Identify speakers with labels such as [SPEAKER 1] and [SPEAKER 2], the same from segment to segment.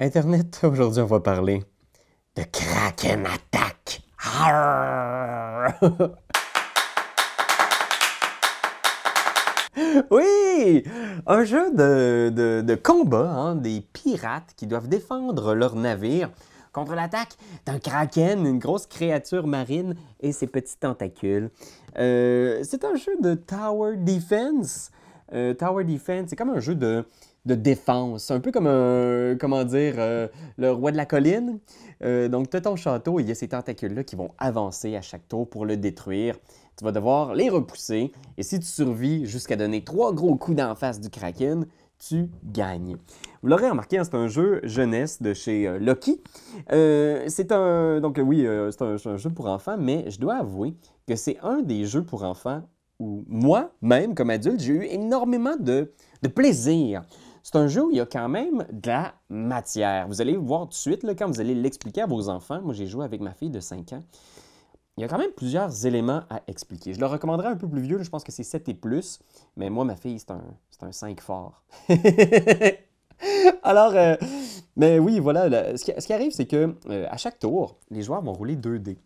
[SPEAKER 1] Internet, aujourd'hui, on va parler de Kraken Attack. oui! Un jeu de, combat, hein, des pirates qui doivent défendre leur navire contre l'attaque d'un kraken, une grosse créature marine et ses petits tentacules. Euh, c'est un jeu de tower defense euh, Tower Defense, c'est comme un jeu de, de défense. Un peu comme un, comment dire, euh, le roi de la colline. Euh, donc, tu as ton château et il y a ces tentacules-là qui vont avancer à chaque tour pour le détruire. Tu vas devoir les repousser et si tu survis jusqu'à donner trois gros coups d'en face du Kraken, tu gagnes. Vous l'aurez remarqué, hein, c'est un jeu jeunesse de chez Loki. c'est un. Donc, oui, c'est un, jeu pour enfants, mais je dois avouer que c'est un des jeux pour enfants moi-même, comme adulte, j'ai eu énormément de, plaisir. C'est un jeu où il y a quand même de la matière. Vous allez voir tout de suite, là, quand vous allez l'expliquer à vos enfants, moi j'ai joué avec ma fille de 5 ans, il y a quand même plusieurs éléments à expliquer. Je le recommanderais un peu plus vieux, je pense que c'est 7 et plus, mais moi, ma fille, c'est un, 5 fort. Alors, euh, mais oui, voilà, ce, qui, arrive, c'est que euh, à chaque tour, les joueurs vont rouler 2 dés.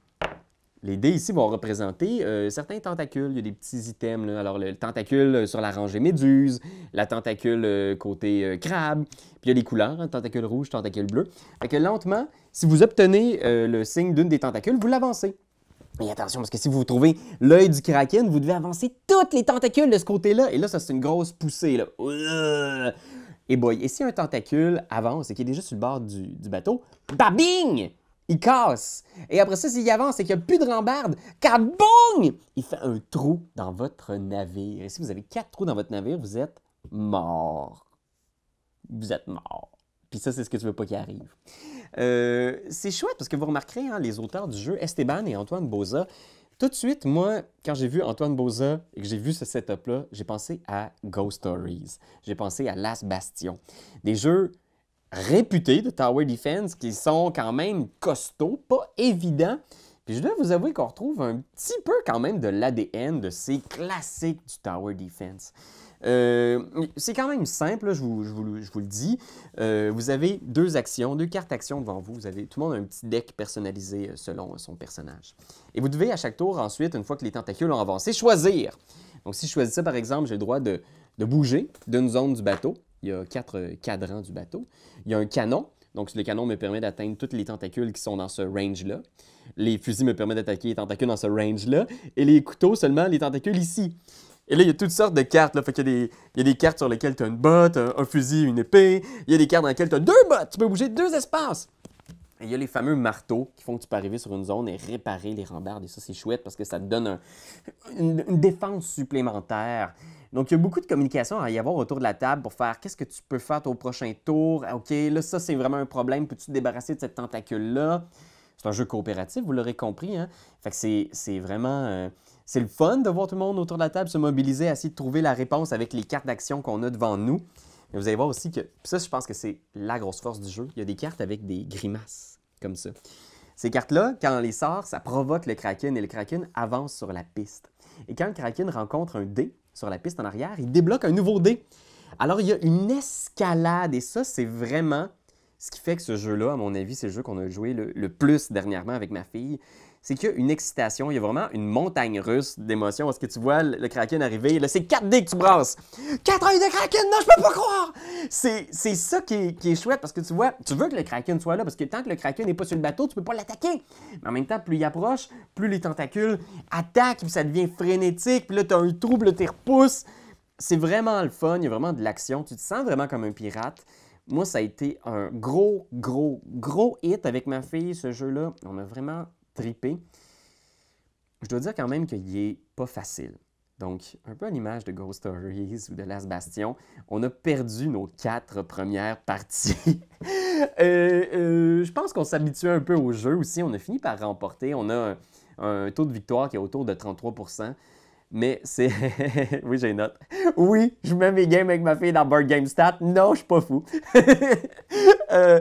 [SPEAKER 1] Les dés ici vont représenter euh, certains tentacules. Il y a des petits items. Alors, le tentacule euh, sur la rangée méduse, la tentacule euh, côté crabe. Puis il y a les couleurs, hein, tentacule rouge, tentacule bleu. Fait que lentement, si vous obtenez le signe d'une des tentacules, vous l'avancez. Mais attention, parce que si vous trouvez l'œil du kraken, vous devez avancer toutes les tentacules de ce côté-là. Et là, ça, c'est une grosse poussée. Et boy, et si un tentacule avance et qu'il est déjà sur le bord du, du bateau, babing! il casse. Et après ça, s'il avance et qu'il n'y a plus de rambarde, boum! Il fait un trou dans votre navire. Et si vous avez quatre trous dans votre navire, vous êtes mort. Vous êtes mort. Puis ça, c'est ce que tu veux pas qu'il arrive. Euh, c'est chouette parce que vous remarquerez, hein, les auteurs du jeu, Esteban et Antoine Boza, tout de suite, moi, quand j'ai vu Antoine Boza et que j'ai vu ce setup-là, j'ai pensé à Ghost Stories. J'ai pensé à Last Bastion. Des jeux réputés de Tower Defense qui sont quand même costauds, pas évidents. Puis je dois vous avouer qu'on retrouve un petit peu quand même de l'ADN de ces classiques du Tower Defense. Euh, c'est quand même simple, je, vous, le dis. Euh, vous avez deux actions, deux cartes actions devant vous. vous avez, tout le monde a un petit deck personnalisé euh, selon son personnage. Et vous devez à chaque tour, ensuite, une fois que les tentacules ont avancé, choisir. Donc si je choisis ça, par exemple, j'ai le droit de bouger d'une zone du bateau il y a quatre euh, cadrans du bateau. Il y a un canon. Donc, le canon me permet d'atteindre toutes les tentacules qui sont dans ce range-là. Les fusils me permettent d'attaquer les tentacules dans ce range-là. Et les couteaux, seulement les tentacules ici. Et là, il y a toutes sortes de cartes. Là. Fait il y, a des, cartes sur lesquelles tu as une botte, un, fusil, une épée. Il y a des cartes dans lesquelles tu as deux bottes. Tu peux bouger deux espaces. Et il y a les fameux marteaux qui font que tu peux arriver sur une zone et réparer les rambardes. Et ça, c'est chouette parce que ça te donne une, défense supplémentaire. Donc, il y a beaucoup de communication à y avoir autour de la table pour faire qu'est-ce que tu peux faire au prochain tour. Ah, OK, là, ça, c'est vraiment un problème. Peux-tu te débarrasser de cette tentacule-là? C'est un jeu coopératif, vous l'aurez compris. Hein? Fait que c'est vraiment. Euh, c'est le fun de voir tout le monde autour de la table se mobiliser, essayer de trouver la réponse avec les cartes d'action qu'on a devant nous. Mais vous allez voir aussi que. ça, je pense que c'est la grosse force du jeu. Il y a des cartes avec des grimaces, comme ça. Ces cartes-là, quand on les sort, ça provoque le Kraken et le Kraken avance sur la piste. Et quand le Kraken rencontre un dé, sur la piste en arrière, il débloque un nouveau dé. Alors, il y a une escalade et ça, c'est vraiment ce qui fait que ce jeu-là, à mon avis, c'est le jeu qu'on a joué le, plus dernièrement avec ma fille. C'est qu'il y a une excitation, il y a vraiment une montagne russe d'émotions. Parce que tu vois le, Kraken arriver, là, c'est 4 D que tu brasses. 4 œils de Kraken, non, je peux pas croire! C'est, ça qui est, chouette parce que tu vois, tu veux que le Kraken soit là parce que tant que le Kraken n'est pas sur le bateau, tu peux pas l'attaquer. Mais en même temps, plus il approche, plus les tentacules attaquent, puis ça devient frénétique, puis là, t'as un trouble, tu repousses. C'est vraiment le fun, il y a vraiment de l'action, tu te sens vraiment comme un pirate. Moi, ça a été un gros, gros, gros hit avec ma fille, ce jeu-là. On a vraiment tripé. Je dois dire quand même qu'il est pas facile. Donc, un peu à l'image de Ghost Stories ou de Last Bastion, on a perdu nos quatre premières parties. Euh, je pense qu'on s'habitue un peu au jeu aussi. On a fini par remporter. On a un taux de victoire qui est autour de 33 mais c'est. oui, j'ai une note. Oui, je mets mes games avec ma fille dans Board Game Stat. Non, je suis pas fou. Euh,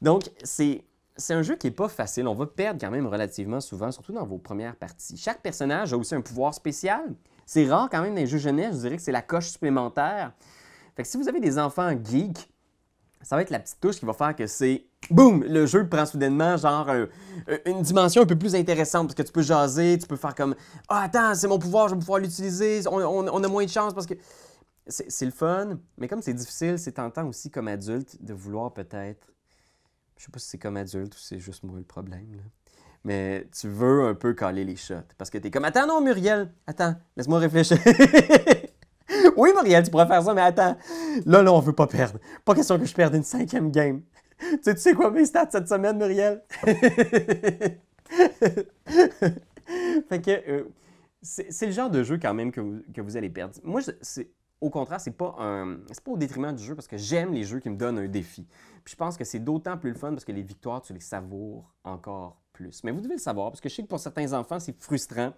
[SPEAKER 1] donc, c'est. un jeu qui n'est pas facile. On va perdre quand même relativement souvent, surtout dans vos premières parties. Chaque personnage a aussi un pouvoir spécial. C'est rare quand même dans les jeux jeunesse. Je dirais que c'est la coche supplémentaire. Fait que si vous avez des enfants geeks, ça va être la petite touche qui va faire que c'est boum, le jeu prend soudainement genre euh, euh, une dimension un peu plus intéressante parce que tu peux jaser, tu peux faire comme ah attends c'est mon pouvoir, je vais pouvoir l'utiliser, on, a moins de chance parce que c'est le fun, mais comme c'est difficile, c'est tentant aussi comme adulte de vouloir peut-être, je sais pas si c'est comme adulte ou c'est juste moi le problème là. Mais tu veux un peu caler les shots. Parce que t'es comme, attends, non, Muriel, attends, laisse-moi réfléchir. Oui, Muriel, tu pourrais faire ça, mais attends. Là, là, on veut pas perdre. Pas question que je perde une cinquième game. Tu sais, quoi mes stats cette semaine, Muriel? fait que euh, c'est le genre de jeu quand même que vous, allez perdre. Moi, c'est au contraire, c'est pas un, c'est pas au détriment du jeu parce que j'aime les jeux qui me donnent un défi. Puis je pense que c'est d'autant plus le fun parce que les victoires, tu les savoures encore plus. Mais vous devez le savoir parce que je sais que pour certains enfants, c'est frustrant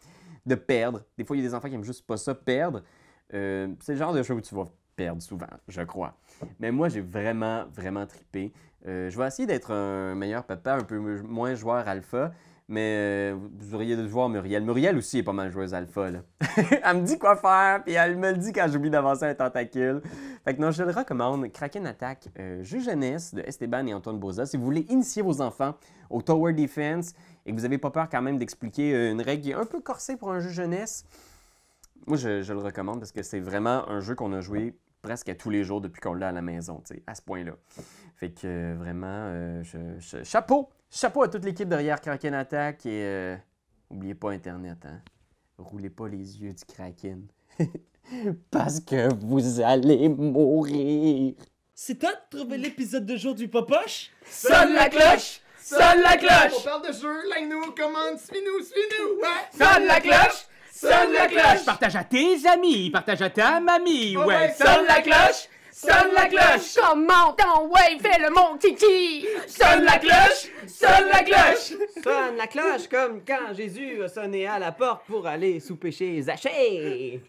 [SPEAKER 1] de perdre. Des fois, il y a des enfants qui aiment juste pas ça perdre. Euh, c'est le genre de show où tu vas perdre souvent, je crois. Mais moi, j'ai vraiment, vraiment tripé. Euh, je vais essayer d'être un meilleur papa, un peu moins joueur alpha, mais euh, vous auriez dû voir Muriel. Muriel aussi est pas mal joueuse alpha. Là. elle me dit quoi faire, puis elle me le dit quand j'oublie d'avancer un tentacule. Fait que non, je le recommande. Kraken Attack, jeu jeunesse de Esteban et Antoine Boza. Si vous voulez initier vos enfants au Tower Defense et que vous n'avez pas peur quand même d'expliquer une règle qui est un peu corsée pour un jeu jeunesse, moi, je, le recommande parce que c'est vraiment un jeu qu'on a joué presque à tous les jours depuis qu'on l'a à la maison, à ce point-là. Fait que euh, vraiment, euh, chapeau! Chapeau à toute l'équipe derrière Kraken Attack et euh, oubliez pas Internet, hein? Roulez pas les yeux du Kraken. parce que vous allez mourir! C'est toi de trouver l'épisode de jour du Popoche? Sonne la cloche! Sonne la cloche! On parle de jeu, like nous commande, suis-nous, suis-nous! Ouais! Sonne la cloche! Sonne la cloche Partage à tes amis, partage à ta mamie, ouais. Sonne la cloche Sonne la cloche Comment on wave fait le mon Titi? Sonne la cloche Sonne la cloche Sonne la cloche comme quand Jésus a sonné à la porte pour aller sous péché Zachée